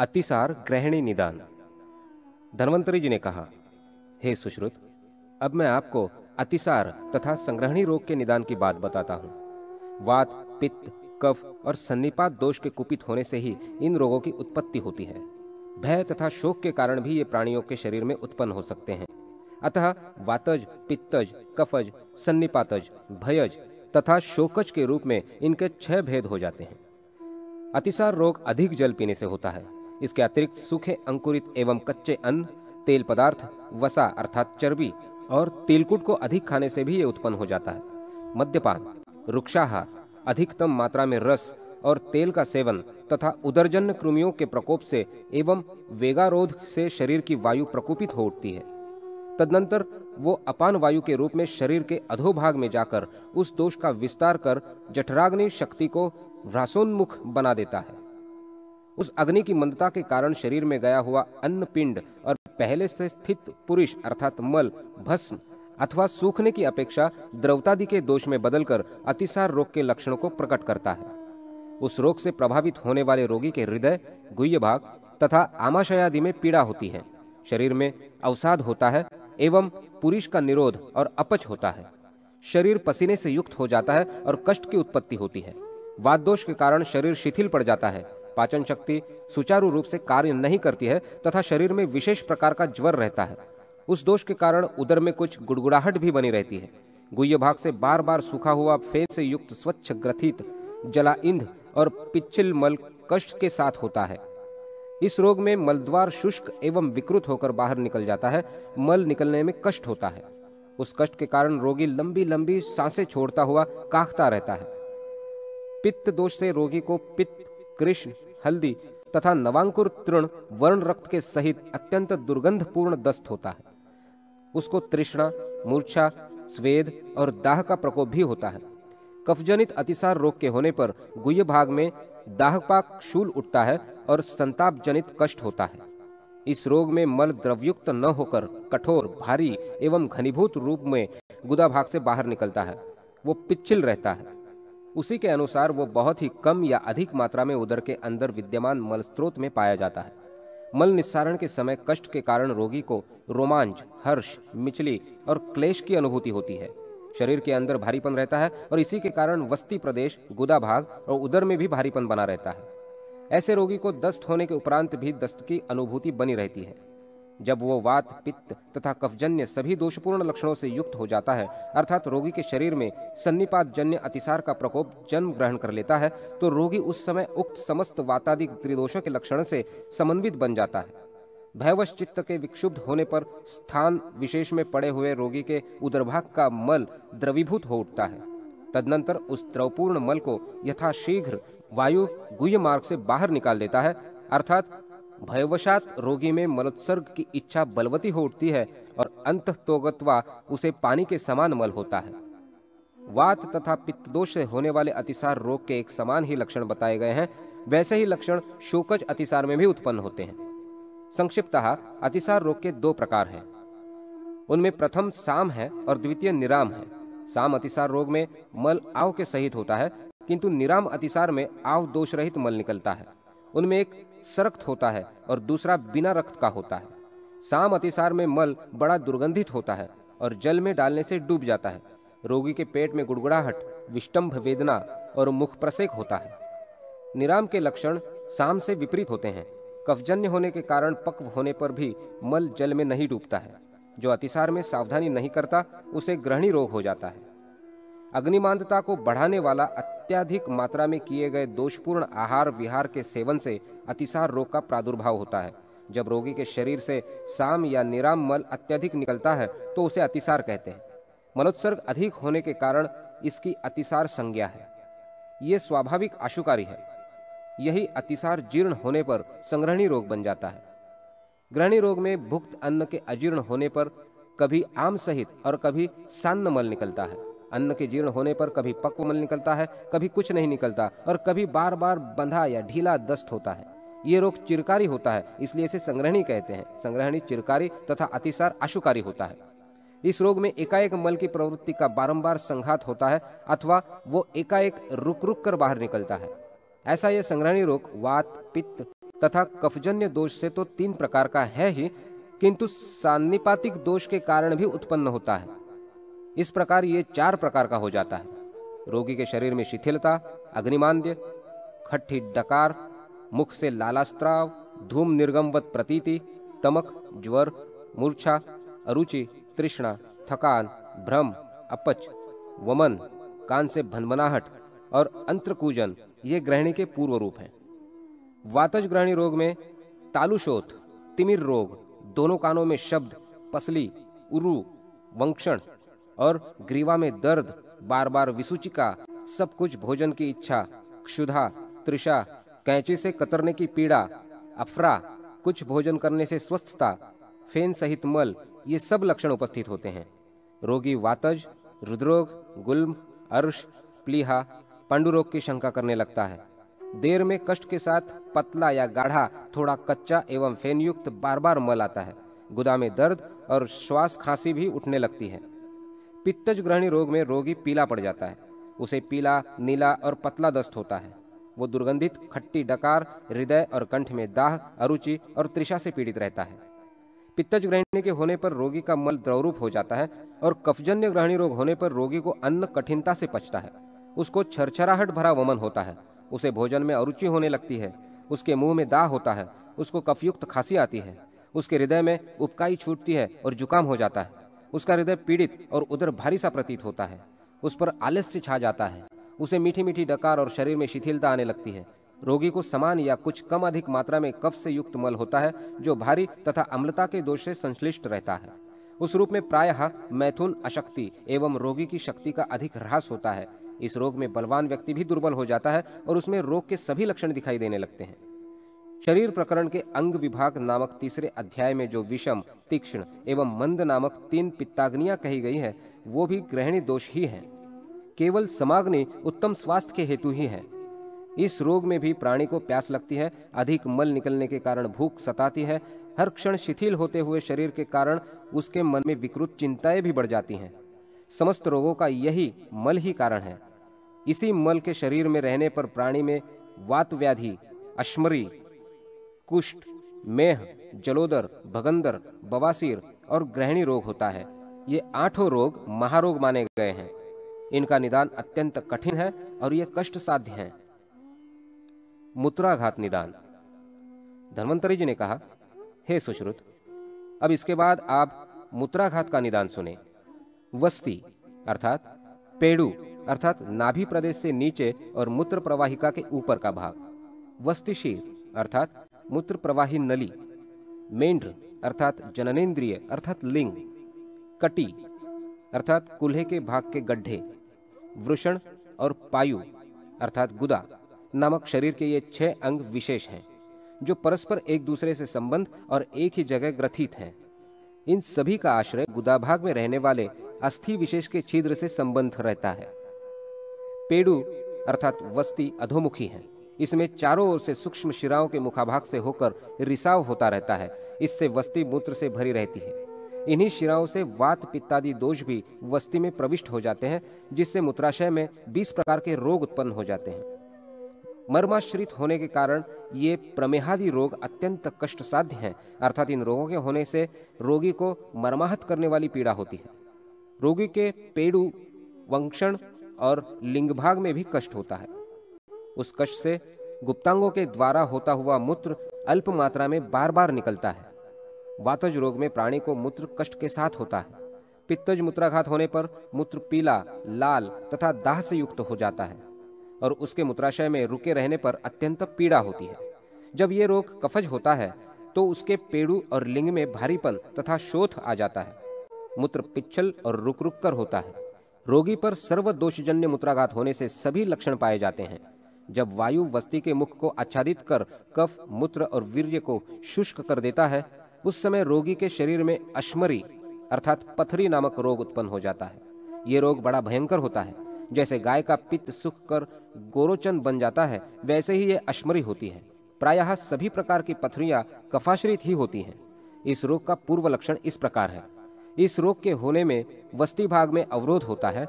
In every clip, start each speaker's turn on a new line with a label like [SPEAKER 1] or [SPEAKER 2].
[SPEAKER 1] अतिसार ग्रहणी निदान धनवंतरी जी ने कहा हे hey, सुश्रुत अब मैं आपको अतिसार तथा संग्रहणी रोग के निदान की बात बताता हूं वात पित्त कफ और सन्निपात दोष के कुपित होने से ही इन रोगों की उत्पत्ति होती है भय तथा शोक के कारण भी ये प्राणियों के शरीर में उत्पन्न हो सकते हैं अतः वातज पित्तज कफज सन्निपातज भयज तथा शोकज के रूप में इनके छह भेद हो जाते हैं अतिसार रोग अधिक जल पीने से होता है इसके अतिरिक्त सूखे अंकुरित एवं कच्चे अन्न तेल पदार्थ वसा अर्थात चर्बी और तिलकुट को अधिक खाने से भी ये उत्पन्न हो जाता है मद्यपान रुक्षाहार अधिकतम मात्रा में रस और तेल का सेवन तथा उदरजन्य कृमियों के प्रकोप से एवं वेगारोध से शरीर की वायु प्रकोपित हो उठती है तदनंतर वो अपान वायु के रूप में शरीर के अधोभाग में जाकर उस दोष का विस्तार कर जठराग्नि शक्ति को रासोन्मुख बना देता है उस अग्नि की मंदता के कारण शरीर में गया हुआ अन्न पिंड और पहले से स्थित पुरुष अर्थात मल भस्म अथवा सूखने की अपेक्षा द्रवतादि के दोष में बदलकर अतिसार रोग के लक्षणों को प्रकट करता है उस रोग से प्रभावित होने वाले रोगी के हृदय गुह्य भाग तथा आमाशयादि में पीड़ा होती है शरीर में अवसाद होता है एवं पुरुष का निरोध और अपच होता है शरीर पसीने से युक्त हो जाता है और कष्ट की उत्पत्ति होती है वाद दोष के कारण शरीर शिथिल पड़ जाता है पाचन शक्ति सुचारू रूप से कार्य नहीं करती है तथा शरीर में विशेष प्रकार का ज्वर रहता है उस दोष के कारण उदर में कुछ गुड़गुड़ाहट भी बनी रहती है गुह्य भाग से बार बार सूखा हुआ फेन से युक्त स्वच्छ ग्रथित जला इंध और पिच्छिल मल कष्ट के साथ होता है इस रोग में मलद्वार शुष्क एवं विकृत होकर बाहर निकल जाता है मल निकलने में कष्ट होता है उस कष्ट के कारण रोगी लंबी लंबी सांसें छोड़ता हुआ काखता रहता है पित्त दोष से रोगी को पित्त कृष्ण हल्दी तथा नवांकुर तृण वर्ण रक्त के सहित अत्यंत दुर्गंधपूर्ण दस्त होता है उसको तृष्णा मूर्छा स्वेद और दाह का प्रकोप भी होता है कफजनित अतिसार रोग के होने पर गुह्य भाग में दाहपाक शूल उठता है और संताप जनित कष्ट होता है इस रोग में मल द्रवयुक्त न होकर कठोर भारी एवं घनीभूत रूप में गुदा भाग से बाहर निकलता है वो पिच्छिल रहता है उसी के अनुसार वो बहुत ही कम या अधिक मात्रा में उदर के अंदर विद्यमान मल स्रोत में पाया जाता है मल निस्सारण के समय कष्ट के कारण रोगी को रोमांच हर्ष मिचली और क्लेश की अनुभूति होती है शरीर के अंदर भारीपन रहता है और इसी के कारण वस्ती प्रदेश गुदा भाग और उदर में भी भारीपन बना रहता है ऐसे रोगी को दस्त होने के उपरांत भी दस्त की अनुभूति बनी रहती है जब वो वात पित्त तथा कफजन्य सभी दोषपूर्ण लक्षणों से युक्त हो जाता है अर्थात रोगी के शरीर में सन्निपात जन्य अतिसार का प्रकोप जन्म ग्रहण कर लेता है तो रोगी उस समय उक्त समस्त वातादि त्रिदोषों के लक्षण से समन्वित बन जाता है भयवश चित्त के विक्षुब्ध होने पर स्थान विशेष में पड़े हुए रोगी के उदरभाग का मल द्रवीभूत हो उठता है तदनंतर उस द्रवपूर्ण मल को यथाशीघ्र वायु गुह्य मार्ग से बाहर निकाल देता है अर्थात भयवशात रोगी में मलोत्सर्ग की इच्छा बलवती हो उठती है और अंत तोगत्वा उसे पानी के समान मल होता है वात तथा पित्त दोष से होने वाले अतिसार रोग के एक समान ही लक्षण बताए गए हैं वैसे ही लक्षण शोकज अतिसार में भी उत्पन्न होते हैं संक्षिप्त अतिसार रोग के दो प्रकार हैं उनमें प्रथम साम है और द्वितीय निराम है साम अतिसार रोग में मल आव के सहित होता है किंतु निराम अतिसार में आव दोष रहित मल निकलता है उनमें एक सरक्त होता है और दूसरा बिना रक्त का होता है साम अतिसार में मल बड़ा दुर्गंधित होता है और जल में डालने से डूब जाता है रोगी के पेट में गुड़गुड़ाहट विष्टम्भ वेदना और मुख प्रसेक होता है निराम के लक्षण साम से विपरीत होते हैं कफजन्य होने के कारण पक्व होने पर भी मल जल में नहीं डूबता है जो अतिसार में सावधानी नहीं करता उसे ग्रहणी रोग हो जाता है अग्निमांधता को बढ़ाने वाला अत्याधिक मात्रा में किए गए दोषपूर्ण आहार विहार के सेवन से अतिसार रोग का प्रादुर्भाव होता है जब रोगी के शरीर से साम या निराम मल अत्यधिक निकलता है तो उसे अतिसार कहते हैं मलोत्सर्ग अधिक होने के कारण इसकी अतिसार संज्ञा है ये स्वाभाविक आशुकारी है यही अतिसार जीर्ण होने पर संग्रहणी रोग बन जाता है ग्रहणी रोग में भुक्त अन्न के अजीर्ण होने पर कभी आम सहित और कभी सान्न मल निकलता है अन्न के जीर्ण होने पर कभी पक्व मल निकलता है कभी कुछ नहीं निकलता और कभी बार बार बंधा या ढीला दस्त होता है ये रोग चिरकारी होता है इसलिए इसे संग्रहणी कहते हैं संग्रहणी चिरकारी तथा अतिसार आशुकारी होता है इस रोग में एकाएक मल की प्रवृत्ति का बारंबार संघात होता है अथवा वो एकाएक रुक रुक कर बाहर निकलता है ऐसा यह संग्रहणी रोग वात पित्त तथा कफजन्य दोष से तो तीन प्रकार का है ही किंतु सान्निपातिक दोष के कारण भी उत्पन्न होता है इस प्रकार ये चार प्रकार का हो जाता है रोगी के शरीर में शिथिलता अग्निमांद्य खट्ठी डकार मुख से लालास्त्राव धूम निर्गमवत प्रतीति तमक ज्वर मूर्छा अरुचि तृष्णा थकान भ्रम अपच वमन कान से भनभनाहट और अंतकूजन ये ग्रहणी के पूर्व रूप हैं वातज ग्रहणी रोग में तालुशोथ तिमिर रोग दोनों कानों में शब्द पसली उरु वंक्षण और ग्रीवा में दर्द बार बार विसूचिका सब कुछ भोजन की इच्छा क्षुधा त्रिषा कैंची से कतरने की पीड़ा अफरा कुछ भोजन करने से स्वस्थता फेन सहित मल ये सब लक्षण उपस्थित होते हैं रोगी वातज रुद्रोग गुल्म अर्श प्लीहा पंडुरोग की शंका करने लगता है देर में कष्ट के साथ पतला या गाढ़ा थोड़ा कच्चा एवं फेनयुक्त बार बार मल आता है गुदा में दर्द और श्वास खांसी भी उठने लगती है पित्तज ग्रहणी रोग में रोगी पीला पड़ जाता है उसे पीला नीला और पतला दस्त होता है वो दुर्गंधित खट्टी डकार हृदय और कंठ में दाह अरुचि और त्रिषा से पीड़ित रहता है पित्तज ग्रहणी के होने पर रोगी का मल द्रवरूप हो जाता है और कफजन्य ग्रहणी रोग होने पर रोगी को अन्न कठिनता से पचता है उसको छरछराहट भरा वमन होता है उसे भोजन में अरुचि होने लगती है उसके मुंह में दाह होता है उसको कफयुक्त खांसी आती है उसके हृदय में उपकाई छूटती है और जुकाम हो जाता है उसका हृदय पीड़ित और उधर भारी सा प्रतीत होता है उस पर आलस्य छा जाता है उसे मीठी मीठी डकार और शरीर में शिथिलता आने लगती है रोगी को समान या कुछ कम अधिक मात्रा में कफ से युक्त मल होता है जो भारी तथा अम्लता के दोष से संश्लिष्ट रहता है उस रूप में प्रायः मैथुन अशक्ति एवं रोगी की शक्ति का अधिक ह्रास होता है इस रोग में बलवान व्यक्ति भी दुर्बल हो जाता है और उसमें रोग के सभी लक्षण दिखाई देने लगते हैं शरीर प्रकरण के अंग विभाग नामक तीसरे अध्याय में जो विषम तीक्ष्ण एवं मंद नामक तीन पित्ताग्निया कही गई है वो भी ग्रहणी दोष ही है केवल समाग्नि उत्तम स्वास्थ्य के हेतु ही है इस रोग में भी प्राणी को प्यास लगती है अधिक मल निकलने के कारण भूख सताती है हर क्षण शिथिल होते हुए शरीर के कारण उसके मन में विकृत चिंताएं भी बढ़ जाती हैं समस्त रोगों का यही मल ही कारण है इसी मल के शरीर में रहने पर प्राणी में वात व्याधि अश्मरी कुष्ठ मेह जलोदर भगंदर बवासीर और ग्रहणी रोग होता है ये आठों रोग महारोग माने गए हैं इनका निदान अत्यंत कठिन है और ये कष्ट साध्य है मुत्राघात निदान धनवंतरी जी ने कहा हे सुश्रुत अब इसके बाद आप मुत्राघात का निदान सुने वस्ती अर्थात पेड़ू अर्थात नाभि प्रदेश से नीचे और मूत्र प्रवाहिका के ऊपर का भाग वस्तिशीर अर्थात मूत्र प्रवाही नली मेंढ्र अर्थात जननेन्द्रिय अर्थात लिंग कटी अर्थात कुल्हे के भाग के गड्ढे वृषण और पायु अर्थात गुदा नामक शरीर के ये छह अंग विशेष हैं जो परस्पर एक दूसरे से संबंध और एक ही जगह ग्रथित हैं इन सभी का आश्रय गुदा भाग में रहने वाले अस्थि विशेष के छिद्र से संबंध रहता है पेड़ू अर्थात वस्ती अधोमुखी है इसमें चारों ओर से सूक्ष्म शिराओं के मुखाभाग से होकर रिसाव होता रहता है इससे वस्ती मूत्र से भरी रहती है इन्हीं शिराओं से वात पित्तादि दोष भी वस्ती में प्रविष्ट हो जाते हैं जिससे मूत्राशय में बीस प्रकार के रोग उत्पन्न हो जाते हैं मर्माश्रित होने के कारण ये प्रमेहादि रोग अत्यंत कष्ट साध्य है अर्थात इन रोगों के होने से रोगी को मर्माहत करने वाली पीड़ा होती है रोगी के पेड़ वंक्षण और लिंगभाग में भी कष्ट होता है उस कष्ट से गुप्तांगों के द्वारा होता हुआ मूत्र अल्प मात्रा में बार बार निकलता है वातज रोग में प्राणी को मूत्र कष्ट के साथ होता है पित्तज मूत्राघात होने पर मूत्र पीला लाल तथा दाह से युक्त हो जाता है और उसके मूत्राशय में रुके रहने पर अत्यंत पीड़ा होती है जब ये रोग कफज होता है तो उसके पेड़ और लिंग में भारीपन तथा शोथ आ जाता है मूत्र पिच्छल और रुक रुक कर होता है रोगी पर सर्व दोषजन्य मूत्राघात होने से सभी लक्षण पाए जाते हैं जब वायु वस्ती के मुख को आच्छादित कर कफ मूत्र और वीर्य को शुष्क कर देता है उस समय रोगी के शरीर में अश्मरी अर्थात पथरी नामक रोग उत्पन्न हो जाता है ये रोग बड़ा भयंकर होता है जैसे गाय का पित्त सुख कर गोरोचन बन जाता है वैसे ही ये अश्मरी होती है प्रायः सभी प्रकार की पथरियां कफाश्रित ही होती हैं इस रोग का पूर्व लक्षण इस प्रकार है इस रोग के होने में वस्ती भाग में अवरोध होता है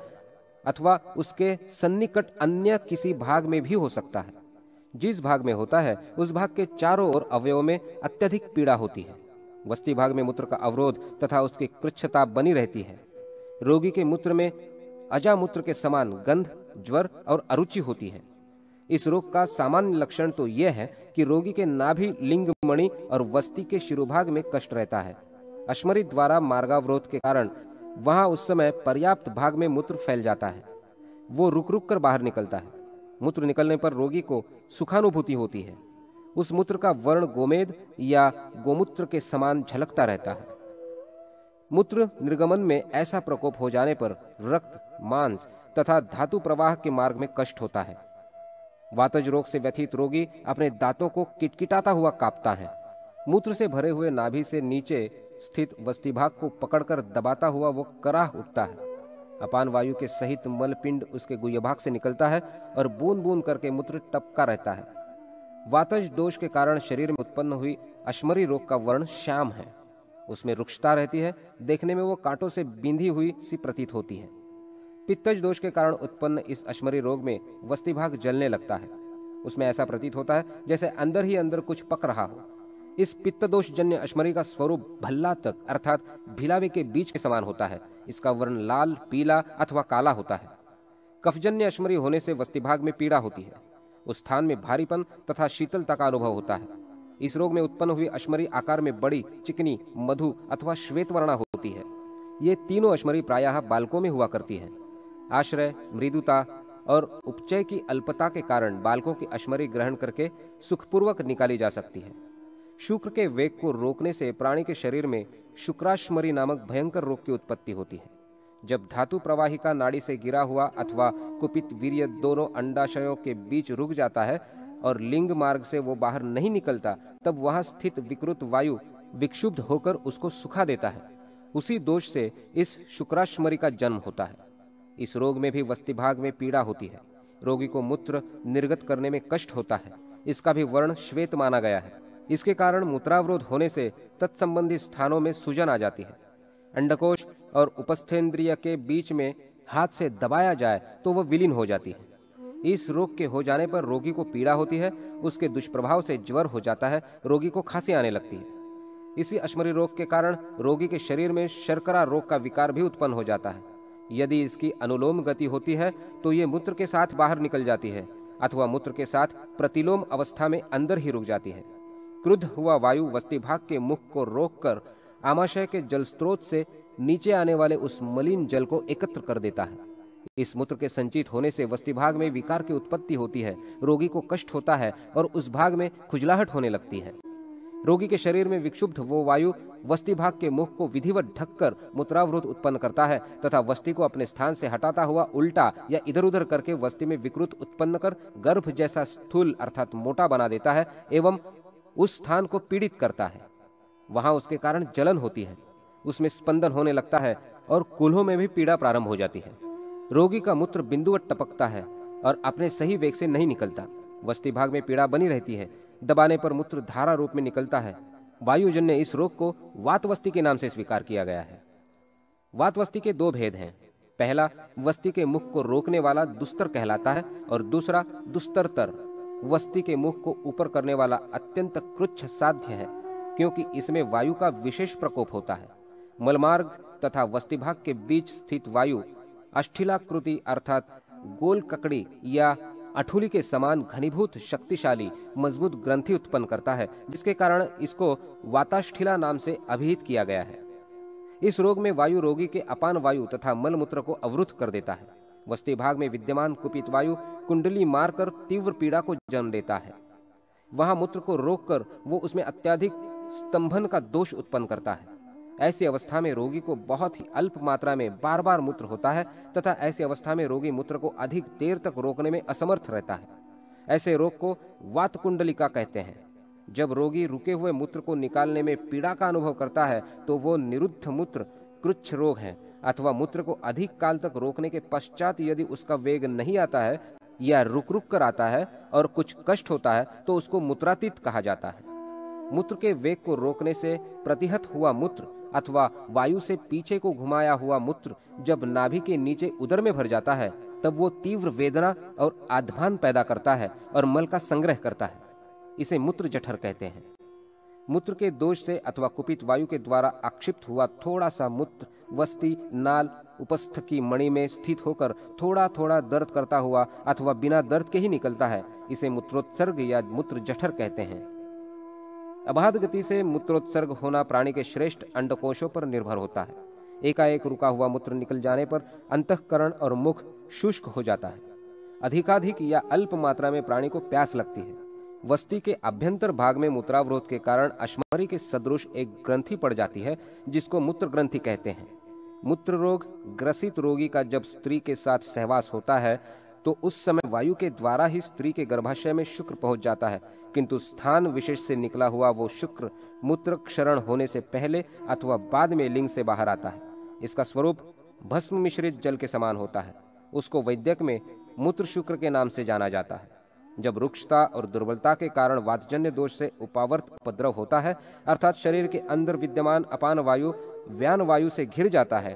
[SPEAKER 1] अथवा उसके सन्निकट अन्य किसी भाग में भी हो सकता है जिस भाग में होता है उस भाग के चारों ओर अवयवों में अत्यधिक पीड़ा होती है वस्ती भाग में मूत्र का अवरोध तथा उसकी कृच्छता बनी रहती है रोगी के मूत्र में अजा मूत्र के समान गंध ज्वर और अरुचि होती है इस रोग का सामान्य लक्षण तो यह है कि रोगी के नाभि लिंग मणि और वस्ती के शिरोभाग में कष्ट रहता है अश्मरी द्वारा मार्गावरोध के कारण वहां उस समय पर्याप्त भाग में मूत्र फैल जाता है वो रुक रुक कर बाहर निकलता है मूत्र निकलने पर रोगी को सुखानुभूति होती है उस मूत्र का वर्ण गोमेद या गोमूत्र के समान झलकता रहता है मूत्र निर्गमन में ऐसा प्रकोप हो जाने पर रक्त मांस तथा धातु प्रवाह के मार्ग में कष्ट होता है वातज रोग से व्यथित रोगी अपने दांतों को किटकिटाता हुआ कांपता है मूत्र से भरे हुए नाभि से नीचे स्थित वस्ती भाग को पकड़कर दबाता हुआ वो कराह उठता है अपान वायु के सहित मलपिंड उसके गुह्यभाग से निकलता है और बूंद बूंद करके मूत्र टपका रहता है वातज दोष के कारण शरीर में उत्पन्न हुई अश्मरी रोग का वर्ण श्याम है उसमें रुक्षता रहती है देखने में वो कांटों से बिंधी हुई सी प्रतीत होती है पित्तज दोष के कारण उत्पन्न इस अश्मरी रोग में वस्ती भाग जलने लगता है उसमें ऐसा प्रतीत होता है जैसे अंदर ही अंदर कुछ पक रहा हो इस पित्त दोष जन्य अश्मरी का स्वरूप भल्ला तक अर्थात भिलावे के बीच के समान होता है इसका वर्ण लाल पीला अथवा काला होता है कफजन्य अश्मरी होने से वस्तिभाग में पीड़ा होती है उस स्थान में भारीपन तथा शीतलता का अनुभव होता है इस रोग में उत्पन्न हुई अश्मरी आकार में बड़ी चिकनी मधु अथवा श्वेत वर्णा होती है ये तीनों अश्मरी प्रायः बालकों में हुआ करती है आश्रय मृदुता और उपचय की अल्पता के कारण बालकों की अश्मरी ग्रहण करके सुखपूर्वक निकाली जा सकती है शुक्र के वेग को रोकने से प्राणी के शरीर में शुक्राश्मरी नामक भयंकर रोग की उत्पत्ति होती है जब धातु प्रवाहिका नाड़ी से गिरा हुआ अथवा कुपित वीर्य दोनों अंडाशयों के बीच रुक जाता है और लिंग मार्ग से वो बाहर नहीं निकलता तब वहां स्थित विकृत वायु विक्षुब्ध होकर उसको सुखा देता है उसी दोष से इस शुक्राश्मरी का जन्म होता है इस रोग में भी वस्ती भाग में पीड़ा होती है रोगी को मूत्र निर्गत करने में कष्ट होता है इसका भी वर्ण श्वेत माना गया है इसके कारण मूत्रावरोध होने से तत्संबंधी स्थानों में सूजन आ जाती है अंडकोश और उपस्थेंद्रिय के बीच में हाथ से दबाया जाए तो वह विलीन हो जाती है इस रोग के हो जाने पर रोगी को पीड़ा होती है उसके दुष्प्रभाव से ज्वर हो जाता है रोगी को खांसी आने लगती है इसी अश्मरी रोग के कारण रोगी के शरीर में शर्करा रोग का विकार भी उत्पन्न हो जाता है यदि इसकी अनुलोम गति होती है तो ये मूत्र के साथ बाहर निकल जाती है अथवा मूत्र के साथ प्रतिलोम अवस्था में अंदर ही रुक जाती है क्रुद्ध हुआ वायु वस्ती भाग के मुख को रोककर आमाशय के जल स्रोत से नीचे आने वाले उस मलिन जल को एकत्र कर देता है इस मूत्र के संचित होने से वस्ती भाग में विकार की उत्पत्ति होती है रोगी को कष्ट होता है और उस भाग में खुजलाहट होने लगती है रोगी के शरीर में विक्षुब्ध वो वायु वस्ती भाग के मुख को विधिवत ढककर मूत्रावृत उत्पन्न करता है तथा वस्ती को अपने स्थान से हटाता हुआ उल्टा या इधर उधर करके वस्ती में विकृत उत्पन्न कर गर्भ जैसा स्थूल अर्थात मोटा बना देता है एवं उस स्थान को पीड़ित करता है वहां उसके कारण जलन होती है उसमें स्पंदन होने लगता है और कुल्हों में भी पीड़ा प्रारंभ हो जाती है रोगी का मूत्र बिंदुवत टपकता है और अपने सही वेग से नहीं निकलता वस्ती भाग में पीड़ा बनी रहती है दबाने पर मूत्र धारा रूप में निकलता है वायुजन ने इस रोग को वातवस्ती के नाम से स्वीकार किया गया है वातवस्ती के दो भेद हैं पहला वस्ती के मुख को रोकने वाला दुस्तर कहलाता है और दूसरा दुस्तरतर वस्ती के मुख को ऊपर करने वाला अत्यंत कृच्छ साध्य है क्योंकि इसमें वायु का विशेष प्रकोप होता है मलमार्ग तथा वस्ती भाग के बीच स्थित वायु अष्टिलाकृति अर्थात गोल ककड़ी या अठूली के समान घनीभूत शक्तिशाली मजबूत ग्रंथि उत्पन्न करता है जिसके कारण इसको वाताष्ठिला नाम से अभिहित किया गया है इस रोग में वायु रोगी के अपान वायु तथा मलमूत्र को अवरुद्ध कर देता है वस्ती भाग में विद्यमान कुपित वायु कुंडली मारकर तीव्र पीड़ा को जन्म देता है वहां मूत्र को रोककर वो उसमें अत्याधिक स्तंभन का दोष उत्पन्न करता है ऐसी अवस्था में रोगी को बहुत ही अल्प मात्रा में बार बार मूत्र होता है तथा ऐसी अवस्था में रोगी मूत्र को अधिक देर तक रोकने में असमर्थ रहता है ऐसे रोग को वात कुंडलिका कहते हैं जब रोगी रुके हुए मूत्र को निकालने में पीड़ा का अनुभव करता है तो वो निरुद्ध मूत्र कृच्छ रोग है अथवा मूत्र को अधिक काल तक रोकने के पश्चात यदि उसका वेग नहीं आता है या रुक रुक कर आता है और कुछ कष्ट होता है तो उसको मूत्रातीत कहा जाता है मूत्र के वेग को रोकने से प्रतिहत हुआ मूत्र अथवा वायु से पीछे को घुमाया हुआ मूत्र जब नाभि के नीचे उदर में भर जाता है तब वो तीव्र वेदना और आध्वान पैदा करता है और मल का संग्रह करता है इसे मूत्र जठर कहते हैं मूत्र के दोष से अथवा कुपित वायु के द्वारा आक्षिप्त हुआ थोड़ा सा मूत्र वस्ती नाल उपस्थ की मणि में स्थित होकर थोड़ा थोड़ा दर्द करता हुआ अथवा बिना दर्द के ही निकलता है इसे मूत्रोत्सर्ग या मूत्र जठर कहते हैं अबाध गति से मूत्रोत्सर्ग होना प्राणी के श्रेष्ठ अंडकोशों पर निर्भर होता है एकाएक रुका हुआ मूत्र निकल जाने पर अंतकरण और मुख शुष्क हो जाता है अधिकाधिक या अल्प मात्रा में प्राणी को प्यास लगती है वस्ती के अभ्यंतर भाग में मूत्रावरोध के कारण अश्मरी के सदृश एक ग्रंथि पड़ जाती है जिसको मूत्र ग्रंथि कहते हैं मूत्र रोग ग्रसित रोगी का जब स्त्री के साथ सहवास होता है तो उस समय वायु के द्वारा ही स्त्री के गर्भाशय में शुक्र पहुंच जाता है किंतु स्थान विशेष से निकला हुआ वो शुक्र मूत्र क्षरण होने से पहले अथवा बाद में लिंग से बाहर आता है इसका स्वरूप भस्म मिश्रित जल के समान होता है उसको वैद्यक में मूत्र शुक्र के नाम से जाना जाता है जब रुक्षता और दुर्बलता के कारण वातजन्य दोष से उपावर्त उपद्रव होता है अर्थात शरीर के अंदर विद्यमान अपान वायु व्यान वायु से घिर जाता है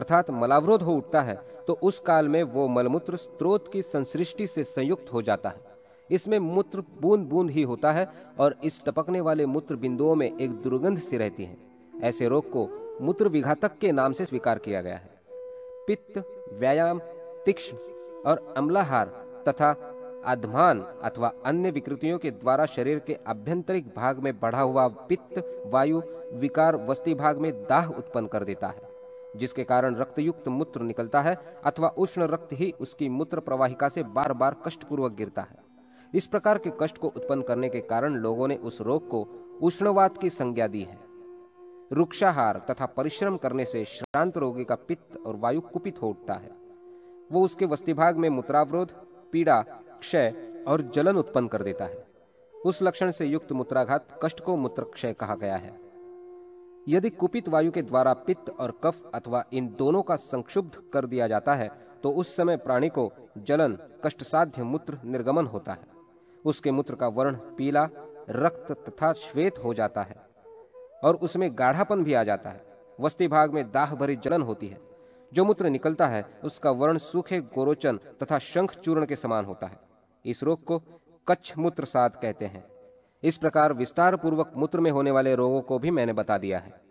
[SPEAKER 1] अर्थात मलावरोध हो उठता है तो उस काल में वो मलमूत्र स्त्रोत की संसृष्टि से संयुक्त हो जाता है इसमें मूत्र बूंद बूंद ही होता है और इस टपकने वाले मूत्र बिंदुओं में एक दुर्गंध सी रहती है ऐसे रोग को मूत्र विघातक के नाम से स्वीकार किया गया है पित्त व्यायाम तीक्ष्ण और अम्लाहार तथा अधमान अथवा अन्य विकृतियों के द्वारा शरीर के अभ्यंतरिक भाग में बढ़ा हुआ पित्त वायु विकार वस्ती भाग में दाह उत्पन्न कर देता है जिसके कारण रक्तयुक्त मूत्र निकलता है अथवा उष्ण रक्त ही उसकी मूत्र प्रवाहिका से बार बार कष्टपूर्वक गिरता है इस प्रकार के कष्ट को उत्पन्न करने के कारण लोगों ने उस रोग को उष्णवाद की संज्ञा दी है रुक्षाहार तथा परिश्रम करने से श्रांत रोगी का पित्त और वायु कुपित हो उठता है वो उसके वस्ती भाग में मूत्रावरोध पीड़ा क्षय और जलन उत्पन्न कर देता है उस लक्षण से युक्त मूत्राघात कष्ट को मूत्र क्षय कहा गया है यदि कुपित वायु के द्वारा पित्त और कफ अथवा इन दोनों का संक्षुब्ध कर दिया जाता है तो उस समय प्राणी को जलन कष्टसाध्य मूत्र निर्गमन होता है उसके मूत्र का वर्ण पीला रक्त तथा श्वेत हो जाता है और उसमें गाढ़ापन भी आ जाता है वस्ती भाग में दाह भरी जलन होती है जो मूत्र निकलता है उसका वर्ण सूखे गोरोचन तथा शंख चूर्ण के समान होता है इस रोग को कच्छ मूत्र साध कहते हैं इस प्रकार विस्तार पूर्वक मूत्र में होने वाले रोगों को भी मैंने बता दिया है